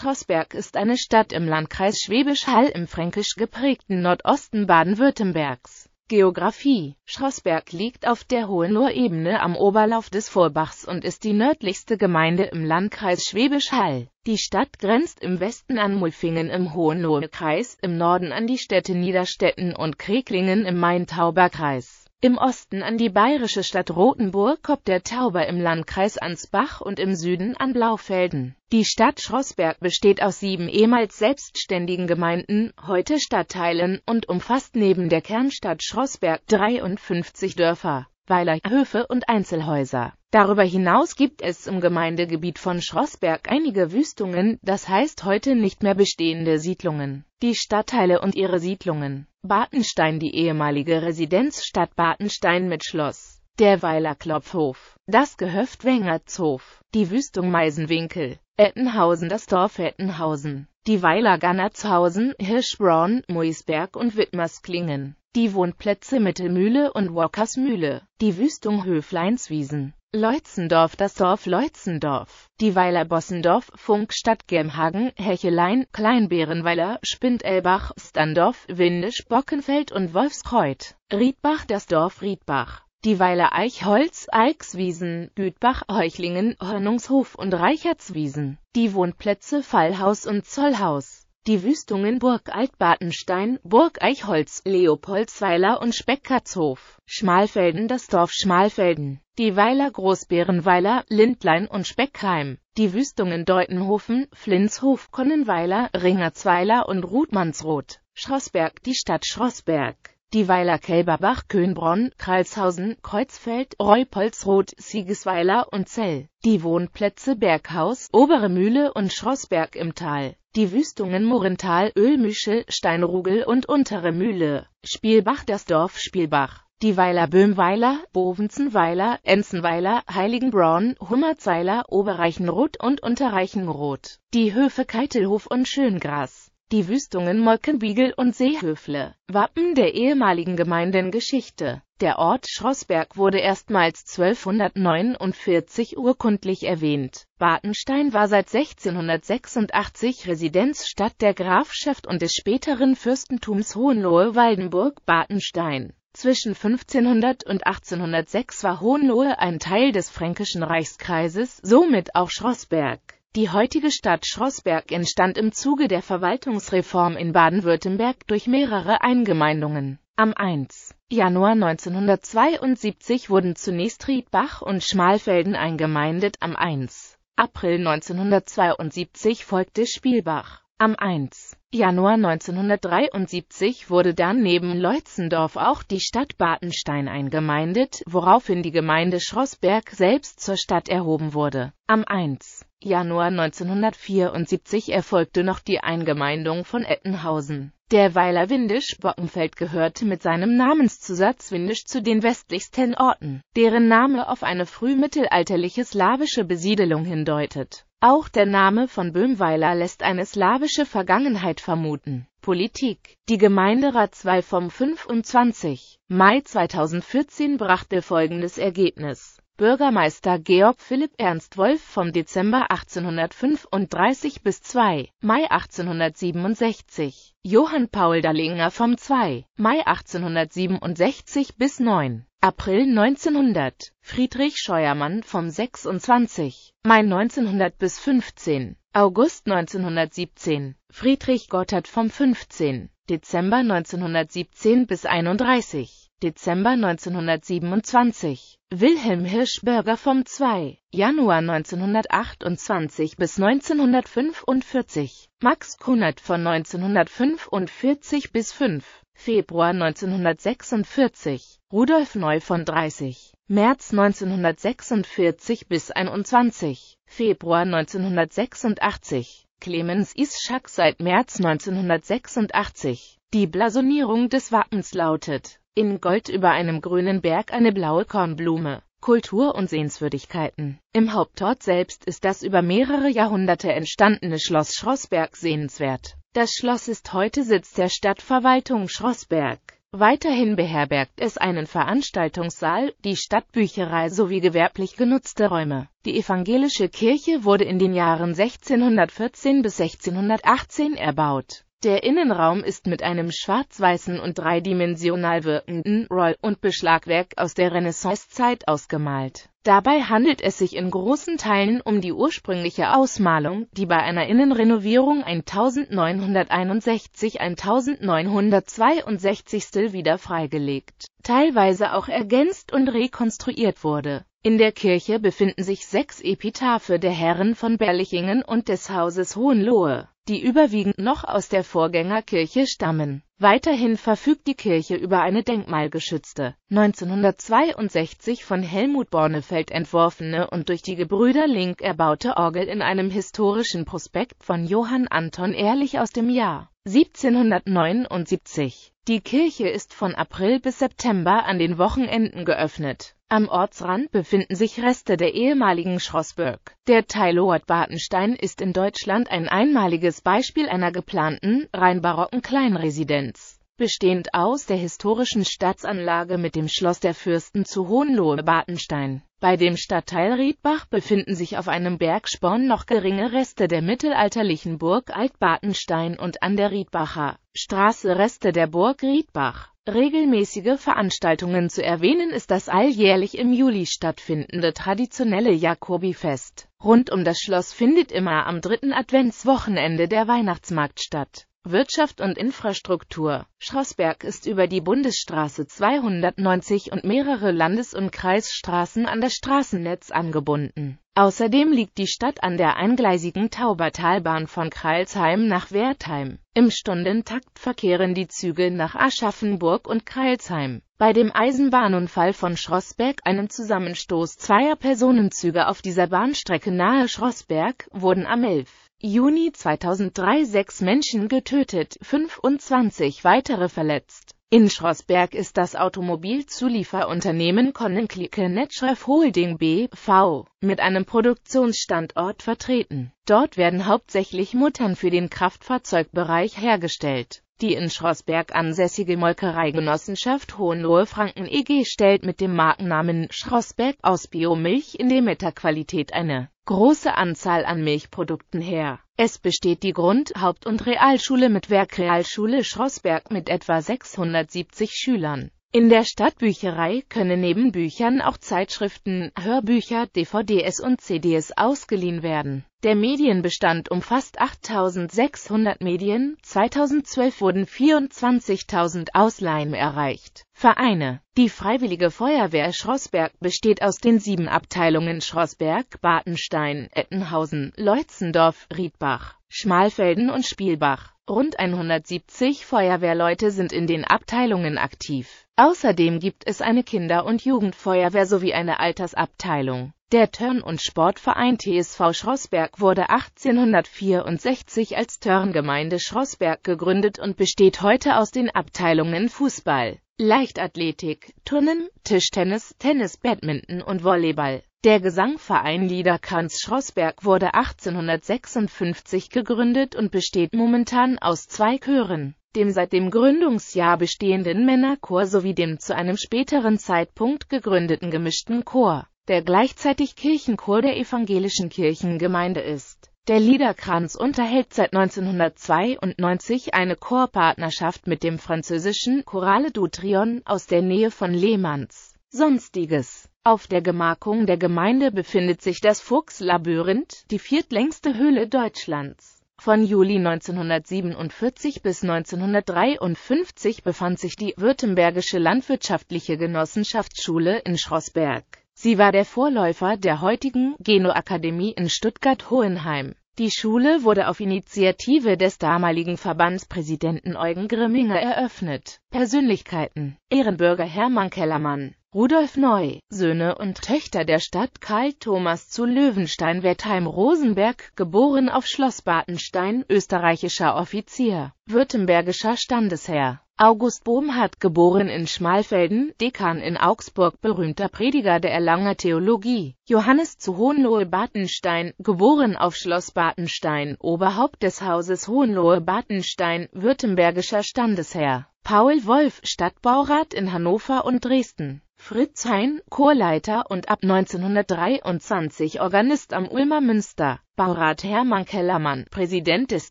Schlossberg ist eine Stadt im Landkreis Schwäbisch Hall im fränkisch geprägten Nordosten Baden-Württembergs. Geografie Schlossberg liegt auf der hohen Urebene am Oberlauf des Vorbachs und ist die nördlichste Gemeinde im Landkreis Schwäbisch Hall. Die Stadt grenzt im Westen an Mulfingen im Hohenlohe-Kreis, im Norden an die Städte Niederstetten und Kreklingen im Main-Tauber-Kreis. Im Osten an die bayerische Stadt Rothenburg kommt der Tauber im Landkreis Ansbach und im Süden an Blaufelden. Die Stadt Schrossberg besteht aus sieben ehemals selbstständigen Gemeinden, heute Stadtteilen, und umfasst neben der Kernstadt Schrossberg 53 Dörfer Weiler Höfe und Einzelhäuser. Darüber hinaus gibt es im Gemeindegebiet von Schrossberg einige Wüstungen, das heißt heute nicht mehr bestehende Siedlungen. Die Stadtteile und ihre Siedlungen. Bartenstein Die ehemalige Residenzstadt Bartenstein mit Schloss. Der Weiler Klopfhof. Das Gehöft Wengertshof. Die Wüstung Meisenwinkel. Ettenhausen Das Dorf Ettenhausen. Die Weiler Gannertshausen, Hirschbraun, Muisberg und Wittmersklingen die Wohnplätze Mittelmühle und Walkersmühle, die Wüstung Höfleinswiesen, Leutzendorf das Dorf Leutzendorf, die Weiler Bossendorf, Funkstadt Gemhagen, Hechelein, Kleinbärenweiler, Spindelbach, Standorf, Windisch, Bockenfeld und Wolfskreuth, Riedbach das Dorf Riedbach. Die Weiler Eichholz, Eichswiesen, Gütbach, Heuchlingen, Hörnungshof und Reichertswiesen, die Wohnplätze Fallhaus und Zollhaus. Die Wüstungen Burg Altbartenstein, Burg Eichholz, Leopoldsweiler und Speckkatzhof, Schmalfelden das Dorf Schmalfelden, die Weiler Großbärenweiler, Lindlein und Speckheim, die Wüstungen Deutenhofen, Flinshof, Konnenweiler, Ringerzweiler und Rudmannsroth, Schrossberg die Stadt Schrossberg. Die Weiler Kälberbach, Könbronn, Karlshausen, Kreuzfeld, Reupolsroth, Siegesweiler und Zell, die Wohnplätze Berghaus, Obere Mühle und Schrossberg im Tal, die Wüstungen Morental, Ölmüschel, Steinrugel und Untere Mühle, Spielbach das Dorf Spielbach. Die Weiler Böhmweiler, Bovenzenweiler, Enzenweiler, Heiligenbraun, Hummerzeiler, Oberreichenroth und Unterreichenroth, die Höfe Keitelhof und Schöngras. Die Wüstungen Molkenbiegel und Seehöfle, Wappen der ehemaligen Gemeindengeschichte. Der Ort Schrossberg wurde erstmals 1249 urkundlich erwähnt. Bartenstein war seit 1686 Residenzstadt der Grafschaft und des späteren Fürstentums Hohenlohe-Waldenburg-Bartenstein. Zwischen 1500 und 1806 war Hohenlohe ein Teil des Fränkischen Reichskreises, somit auch Schrossberg. Die heutige Stadt Schroßberg entstand im Zuge der Verwaltungsreform in Baden-Württemberg durch mehrere Eingemeindungen. Am 1. Januar 1972 wurden zunächst Riedbach und Schmalfelden eingemeindet, am 1. April 1972 folgte Spielbach. Am 1. Januar 1973 wurde dann neben Leutzendorf auch die Stadt Bartenstein eingemeindet, woraufhin die Gemeinde Schroßberg selbst zur Stadt erhoben wurde. Am 1. Januar 1974 erfolgte noch die Eingemeindung von Ettenhausen. Der Weiler Windisch-Bockenfeld gehörte mit seinem Namenszusatz Windisch zu den westlichsten Orten, deren Name auf eine frühmittelalterliche slawische Besiedelung hindeutet. Auch der Name von Böhmweiler lässt eine slawische Vergangenheit vermuten. Politik Die Gemeinderat 2 vom 25. Mai 2014 brachte folgendes Ergebnis Bürgermeister Georg Philipp Ernst Wolf vom Dezember 1835 bis 2. Mai 1867, Johann Paul Dallinger vom 2. Mai 1867 bis 9. April 1900, Friedrich Scheuermann vom 26. Mai 1900 bis 15. August 1917, Friedrich Gotthard vom 15. Dezember 1917 bis 31. Dezember 1927, Wilhelm Hirschberger vom 2, Januar 1928 bis 1945, Max Kunert von 1945 bis 5, Februar 1946, Rudolf Neu von 30, März 1946 bis 21, Februar 1986, Clemens Ischak seit März 1986. Die Blasonierung des Wappens lautet in Gold über einem grünen Berg eine blaue Kornblume. Kultur und Sehenswürdigkeiten. Im Hauptort selbst ist das über mehrere Jahrhunderte entstandene Schloss Schrossberg sehenswert. Das Schloss ist heute Sitz der Stadtverwaltung Schrossberg. Weiterhin beherbergt es einen Veranstaltungssaal, die Stadtbücherei sowie gewerblich genutzte Räume. Die evangelische Kirche wurde in den Jahren 1614 bis 1618 erbaut. Der Innenraum ist mit einem schwarz-weißen und dreidimensional wirkenden Roll- und Beschlagwerk aus der Renaissancezeit ausgemalt. Dabei handelt es sich in großen Teilen um die ursprüngliche Ausmalung, die bei einer Innenrenovierung 1961-1962 wieder freigelegt, teilweise auch ergänzt und rekonstruiert wurde. In der Kirche befinden sich sechs Epitaphe der Herren von Berlichingen und des Hauses Hohenlohe die überwiegend noch aus der Vorgängerkirche stammen. Weiterhin verfügt die Kirche über eine denkmalgeschützte, 1962 von Helmut Bornefeld entworfene und durch die Gebrüder Link erbaute Orgel in einem historischen Prospekt von Johann Anton Ehrlich aus dem Jahr 1779. Die Kirche ist von April bis September an den Wochenenden geöffnet. Am Ortsrand befinden sich Reste der ehemaligen Schrossburg. Der Teil Ort-Bartenstein ist in Deutschland ein einmaliges Beispiel einer geplanten, rein barocken Kleinresidenz, bestehend aus der historischen Stadtsanlage mit dem Schloss der Fürsten zu Hohenlohe-Bartenstein. Bei dem Stadtteil Riedbach befinden sich auf einem Bergsporn noch geringe Reste der mittelalterlichen Burg Altbartenstein und an der Riedbacher Straße Reste der Burg Riedbach. Regelmäßige Veranstaltungen zu erwähnen ist das alljährlich im Juli stattfindende traditionelle Jakobifest. Rund um das Schloss findet immer am dritten Adventswochenende der Weihnachtsmarkt statt Wirtschaft und Infrastruktur. Schrossberg ist über die Bundesstraße 290 und mehrere Landes- und Kreisstraßen an das Straßennetz angebunden. Außerdem liegt die Stadt an der eingleisigen Taubertalbahn von Kreilsheim nach Wertheim. Im Stundentakt verkehren die Züge nach Aschaffenburg und Kreilsheim. Bei dem Eisenbahnunfall von Schrossberg, einem Zusammenstoß zweier Personenzüge auf dieser Bahnstrecke nahe Schrossberg, wurden am 11. Juni 2003 sechs Menschen getötet, 25 weitere verletzt. In Schrossberg ist das Automobilzulieferunternehmen Konnenklicke Netschref Holding B.V. mit einem Produktionsstandort vertreten. Dort werden hauptsächlich Muttern für den Kraftfahrzeugbereich hergestellt. Die in Schrossberg ansässige Molkereigenossenschaft Hohenlohe Franken EG stellt mit dem Markennamen Schrossberg aus Biomilch in Demeter-Qualität eine große Anzahl an Milchprodukten her. Es besteht die Grund-, Haupt- und Realschule mit Werkrealschule Schrossberg mit etwa 670 Schülern. In der Stadtbücherei können neben Büchern auch Zeitschriften, Hörbücher, DVDs und CDs ausgeliehen werden. Der Medienbestand umfasst 8.600 Medien, 2012 wurden 24.000 Ausleihen erreicht. Vereine Die Freiwillige Feuerwehr Schrossberg besteht aus den sieben Abteilungen Schrossberg, Bartenstein, Ettenhausen, Leutzendorf, Riedbach, Schmalfelden und Spielbach. Rund 170 Feuerwehrleute sind in den Abteilungen aktiv. Außerdem gibt es eine Kinder- und Jugendfeuerwehr sowie eine Altersabteilung. Der Turn- und Sportverein TSV Schrossberg wurde 1864 als Törngemeinde Schrossberg gegründet und besteht heute aus den Abteilungen Fußball, Leichtathletik, Turnen, Tischtennis, Tennis, Badminton und Volleyball. Der Gesangverein Liederkranz Schrossberg wurde 1856 gegründet und besteht momentan aus zwei Chören dem seit dem Gründungsjahr bestehenden Männerchor sowie dem zu einem späteren Zeitpunkt gegründeten gemischten Chor der gleichzeitig Kirchenchor der evangelischen Kirchengemeinde ist. Der Liederkranz unterhält seit 1992 eine Chorpartnerschaft mit dem französischen Chorale du Trion aus der Nähe von Lehmanns. Sonstiges Auf der Gemarkung der Gemeinde befindet sich das Fuchslabyrinth, die viertlängste Höhle Deutschlands. Von Juli 1947 bis 1953 befand sich die Württembergische Landwirtschaftliche Genossenschaftsschule in Schrossberg. Sie war der Vorläufer der heutigen Geno-Akademie in Stuttgart-Hohenheim. Die Schule wurde auf Initiative des damaligen Verbandspräsidenten Eugen Grimminger eröffnet. Persönlichkeiten Ehrenbürger Hermann Kellermann Rudolf Neu, Söhne und Töchter der Stadt Karl Thomas zu Löwenstein-Wertheim-Rosenberg, geboren auf Schloss Bartenstein, österreichischer Offizier, württembergischer Standesherr. August Bohm hat geboren in Schmalfelden, Dekan in Augsburg, berühmter Prediger der Erlanger Theologie. Johannes zu Hohenlohe-Bartenstein, geboren auf Schloss Bartenstein, Oberhaupt des Hauses Hohenlohe-Bartenstein, württembergischer Standesherr. Paul Wolf, Stadtbaurat in Hannover und Dresden. Fritz Hein, Chorleiter und ab 1923 Organist am Ulmer Münster, Baurat Hermann Kellermann, Präsident des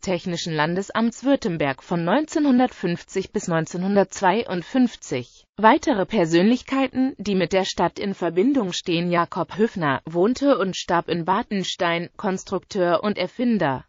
Technischen Landesamts Württemberg von 1950 bis 1952. Weitere Persönlichkeiten, die mit der Stadt in Verbindung stehen Jakob Höfner, wohnte und starb in Bartenstein, Konstrukteur und Erfinder.